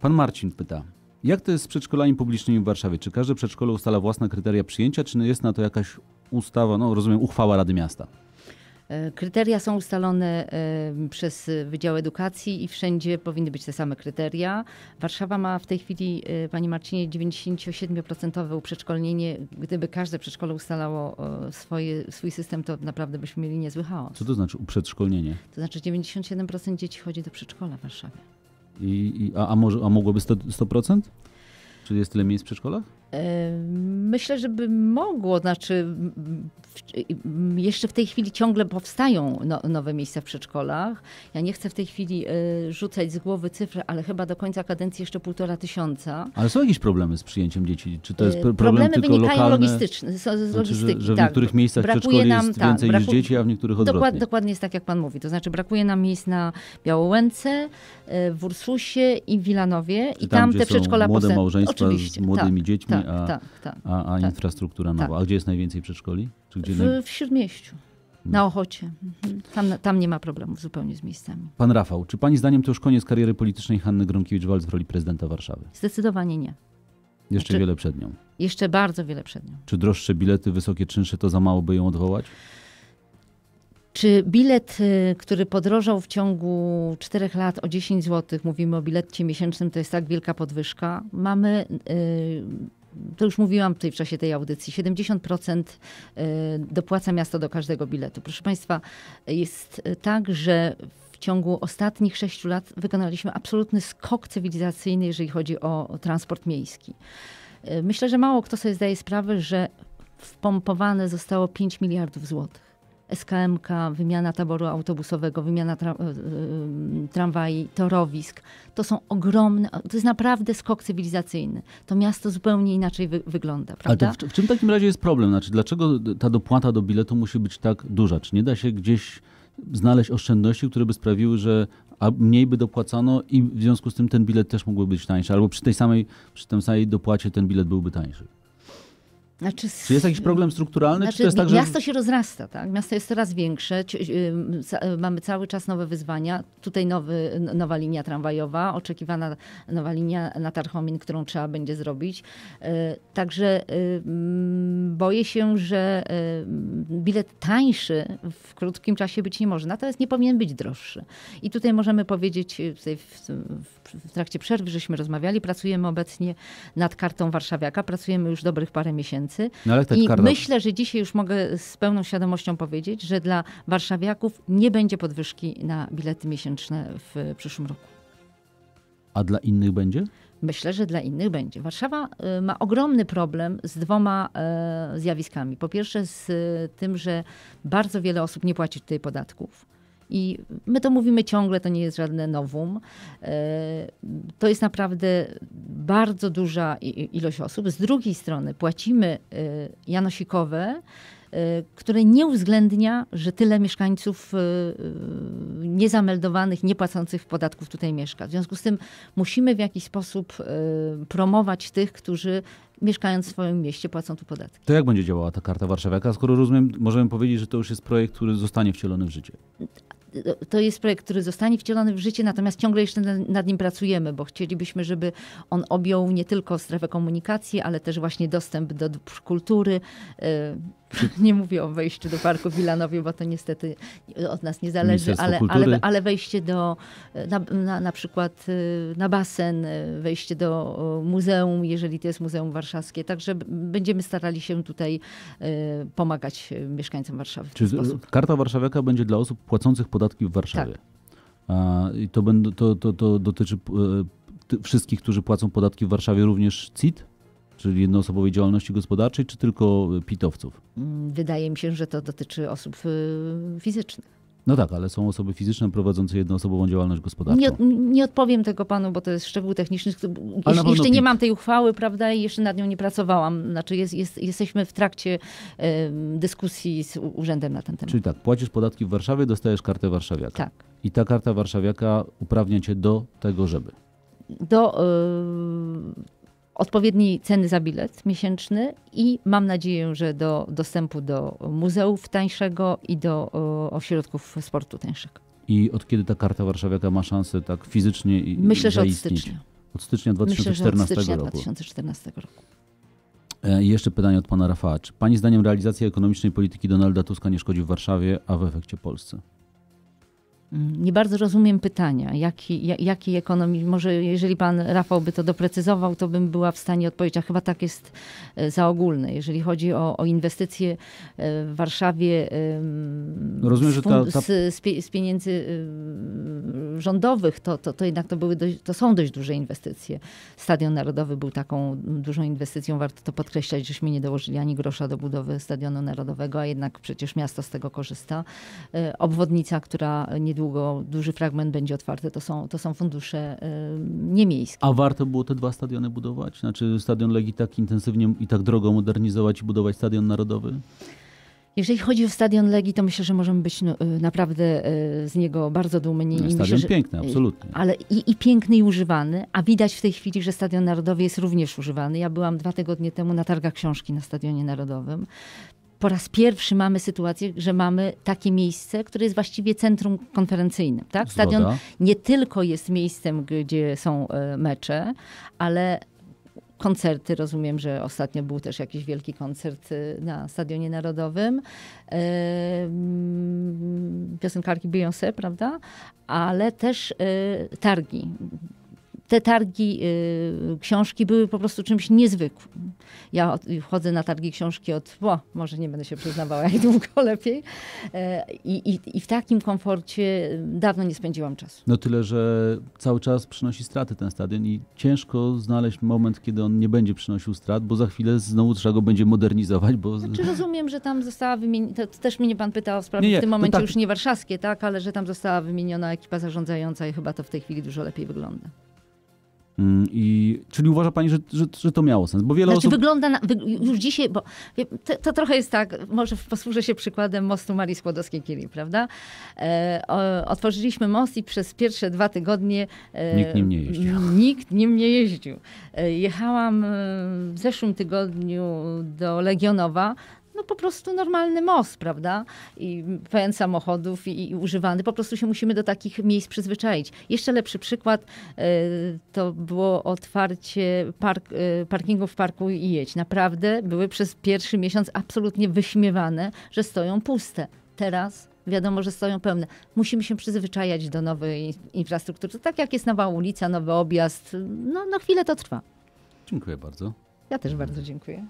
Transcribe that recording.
Pan Marcin pyta. Jak to jest z przedszkolami publicznymi w Warszawie? Czy każde przedszkole ustala własne kryteria przyjęcia, czy jest na to jakaś ustawa, no rozumiem, uchwała Rady Miasta? E, kryteria są ustalone e, przez Wydział Edukacji i wszędzie powinny być te same kryteria. Warszawa ma w tej chwili, e, Pani Marcinie, 97% uprzedszkolnienie. Gdyby każde przedszkole ustalało swoje, swój system, to naprawdę byśmy mieli niezły chaos. Co to znaczy uprzedszkolnienie? To znaczy 97% dzieci chodzi do przedszkola w Warszawie. I, i a, a, może, a mogłoby 100%? 100%? Czy jest tyle miejsc w przedszkolach? E, myślę, że by mogło, znaczy jeszcze w tej chwili ciągle powstają no, nowe miejsca w przedszkolach. Ja nie chcę w tej chwili e, rzucać z głowy cyfry, ale chyba do końca kadencji jeszcze półtora tysiąca. Ale są jakieś problemy z przyjęciem dzieci? Czy to e, jest problem Problemy tylko wynikają lokalne? logistyczne, z logistyki. Znaczy, że, że w tak. niektórych miejscach brakuje nam, jest tak, więcej braku... niż dzieci, a w niektórych odwrotnie. Dokład, dokładnie jest tak, jak pan mówi. To znaczy brakuje nam miejsc na Białołęce, w Ursusie i w Wilanowie. Czy I tam, tam te przedszkola młode powstają. małżeństwa Oczywiście. z młodymi tak, dziećmi, tak, a, tak, tak a, a tak, infrastruktura nowa. Tak. A gdzie jest najwięcej przedszkoli? Czy gdzie w, naj... w Śródmieściu. Hmm. Na Ochocie. Mhm. Tam, tam nie ma problemów zupełnie z miejscami. Pan Rafał, czy pani zdaniem to już koniec kariery politycznej Hanny Gronkiewicz-Walc w roli prezydenta Warszawy? Zdecydowanie nie. Jeszcze znaczy, wiele przed nią. Jeszcze bardzo wiele przed nią. Czy droższe bilety, wysokie czynsze to za mało, by ją odwołać? Czy bilet, y, który podrożał w ciągu 4 lat o 10 zł, mówimy o bilecie miesięcznym, to jest tak wielka podwyżka? Mamy. Yy, to już mówiłam tutaj w czasie tej audycji, 70% y, dopłaca miasto do każdego biletu. Proszę Państwa, jest y, tak, że w ciągu ostatnich sześciu lat wykonaliśmy absolutny skok cywilizacyjny, jeżeli chodzi o transport miejski. Myślę, że mało kto sobie zdaje sprawę, że wpompowane zostało 5 miliardów złotych. SKMK, wymiana taboru autobusowego, wymiana tra e, e, tramwaji, torowisk. To są ogromne, to jest naprawdę skok cywilizacyjny. To miasto zupełnie inaczej wy wygląda, prawda? Ale to w, w czym w takim razie jest problem? Znaczy, dlaczego ta dopłata do biletu musi być tak duża? Czy nie da się gdzieś znaleźć oszczędności, które by sprawiły, że a mniej by dopłacano i w związku z tym ten bilet też mógłby być tańszy, albo przy tej samej, przy tej samej dopłacie ten bilet byłby tańszy. Znaczy, czy jest jakiś problem strukturalny? Znaczy, czy to jest znaczy, tak, że... Miasto się rozrasta, tak? Miasto jest coraz większe, y, y, mamy cały czas nowe wyzwania. Tutaj nowy, nowa linia tramwajowa, oczekiwana nowa linia na Tarchomin, którą trzeba będzie zrobić. Y, także boję się, że bilet tańszy w krótkim czasie być nie może, natomiast nie powinien być droższy. I tutaj możemy powiedzieć, w trakcie przerwy żeśmy rozmawiali, pracujemy obecnie nad kartą warszawiaka, pracujemy już dobrych parę miesięcy no I myślę, że dzisiaj już mogę z pełną świadomością powiedzieć, że dla warszawiaków nie będzie podwyżki na bilety miesięczne w przyszłym roku. A dla innych będzie? Myślę, że dla innych będzie. Warszawa y, ma ogromny problem z dwoma y, zjawiskami. Po pierwsze, z y, tym, że bardzo wiele osób nie płaci tutaj podatków. I my to mówimy ciągle, to nie jest żadne nowum. E, to jest naprawdę bardzo duża ilość osób. Z drugiej strony płacimy e, janosikowe, e, które nie uwzględnia, że tyle mieszkańców niezameldowanych, niepłacących podatków tutaj mieszka. W związku z tym musimy w jakiś sposób promować tych, którzy mieszkając w swoim mieście płacą tu podatki. To jak będzie działała ta karta warszawiaka, skoro rozumiem, możemy powiedzieć, że to już jest projekt, który zostanie wcielony w życie? to jest projekt, który zostanie wcielony w życie, natomiast ciągle jeszcze nad nim pracujemy, bo chcielibyśmy, żeby on objął nie tylko strefę komunikacji, ale też właśnie dostęp do kultury, y, nie mówię o wejściu do Parku Wilanowie, bo to niestety od nas nie zależy, ale, ale, ale, wejście do, na, na, na, przykład y, na basen, y, wejście do muzeum, jeżeli to jest Muzeum Warszawskie. Także będziemy starali się tutaj y, pomagać mieszkańcom Warszawy. Czy karta warszawiaka będzie dla osób płacących podatki w Warszawie? Tak. I to, to, to, to dotyczy wszystkich, którzy płacą podatki w Warszawie, również CIT? czyli jednoosobowej działalności gospodarczej, czy tylko pitowców? Mm, wydaje mi się, że to dotyczy osób y, fizycznych. No tak, ale są osoby fizyczne prowadzące jednoosobową działalność gospodarczą. Nie, nie odpowiem tego panu, bo to jest szczegół techniczny. jeszcze nie mam tej uchwały, prawda, i jeszcze nad nią nie pracowałam. Znaczy jest, jest, jesteśmy w trakcie y, dyskusji z urzędem na ten temat. Czyli tak, płacisz podatki w Warszawie, dostajesz kartę warszawiaka. Tak. I ta karta warszawiaka uprawnia cię do tego, żeby do y, odpowiedniej ceny za bilet miesięczny i mam nadzieję, że do dostępu do muzeów tańszego i do e, ośrodków sportu tańszego. I od kiedy ta karta warszawiaka ma szansę tak fizycznie i Myślę, że od stycznia. Od stycznia 2014 Myślę, że od stycznia roku. 2014 roku. E, jeszcze pytanie od pana Rafała. Czy pani zdaniem realizacja ekonomicznej polityki Donalda Tuska nie szkodzi w Warszawie, a w efekcie Polsce? Mm, nie bardzo rozumiem pytania, jaki, jaki ekonomii, może jeżeli pan Rafał by to doprecyzował, to bym była w stanie odpowiedzieć, a chyba tak jest e, za ogólne, jeżeli chodzi o, o inwestycje e, w Warszawie no rozumiem, z, fund, że ta, ta... Z, z pieniędzy rządowych, to, to, to jednak to, były dość, to są dość duże inwestycje. Stadion Narodowy był taką dużą inwestycją. Warto to podkreślać, żeśmy nie dołożyli ani grosza do budowy Stadionu Narodowego, a jednak przecież miasto z tego korzysta. E, obwodnica, która niedługo, duży fragment będzie otwarty, to są, to są fundusze e, niemiejskie. A warto było te dwa stadiony budować? Znaczy stadion Legii tak intensywnie i tak drogo modernizować i budować Stadion Narodowy? Jeżeli chodzi o stadion Legii, to myślę, że możemy być no, y, naprawdę y, z niego bardzo dumni. stadion myślę, że, piękny, absolutnie. Y, ale i, i, piękny i używany, a widać w tej chwili, że Stadion Narodowy jest również używany. Ja byłam dwa tygodnie temu na targach książki na Stadionie Narodowym. Po raz pierwszy mamy sytuację, że mamy takie miejsce, które jest właściwie centrum konferencyjnym. Tak? Stadion Zgoda. nie tylko jest miejscem, gdzie są mecze, ale koncerty. Rozumiem, że ostatnio był też jakiś wielki koncert y, na Stadionie Narodowym. Piosenkarki Beyoncé, prawda? Ale też y, targi te targi y, książki były po prostu czymś niezwykłym. Ja wchodzę na targi książki od, bo może nie będę się przyznawała, jak długo lepiej. E, I, i, I w takim komforcie dawno nie spędziłam czasu. No tyle, że cały czas przynosi straty ten stadion i ciężko znaleźć moment, kiedy on nie będzie przynosił strat, bo za chwilę znowu trzeba go będzie modernizować, bo... Znaczy rozumiem, że tam została wymieniona, też mnie pan pytał o sprawy nie, nie, w tym momencie tak. już nie warszawskie, tak, ale że tam została wymieniona ekipa zarządzająca i chyba to w tej chwili dużo lepiej wygląda. Mm, I, czyli uważa pani, że, że, że to miało sens? Bo wiele znaczy, osób... wygląda na, już dzisiaj, bo to, to, trochę jest tak, może posłużę się przykładem mostu Marii skłodowskiej kili prawda? E, o, otworzyliśmy most i przez pierwsze dwa tygodnie... E, nikt nim nie jeździł. Nikt nim nie jeździł. E, jechałam e, w zeszłym tygodniu do Legionowa, no po prostu normalny most, prawda? I pełen samochodów i, i, używany. Po prostu się musimy do takich miejsc przyzwyczaić. Jeszcze lepszy przykład e, to było otwarcie park, e, parkingu w parku i jedź. Naprawdę były przez pierwszy miesiąc absolutnie wyśmiewane, że stoją puste. Teraz wiadomo, że stoją pełne. Musimy się przyzwyczajać do nowej infrastruktury. To Tak jak jest nowa ulica, nowy objazd, no, no chwilę to trwa. Dziękuję bardzo. Ja też bardzo dziękuję.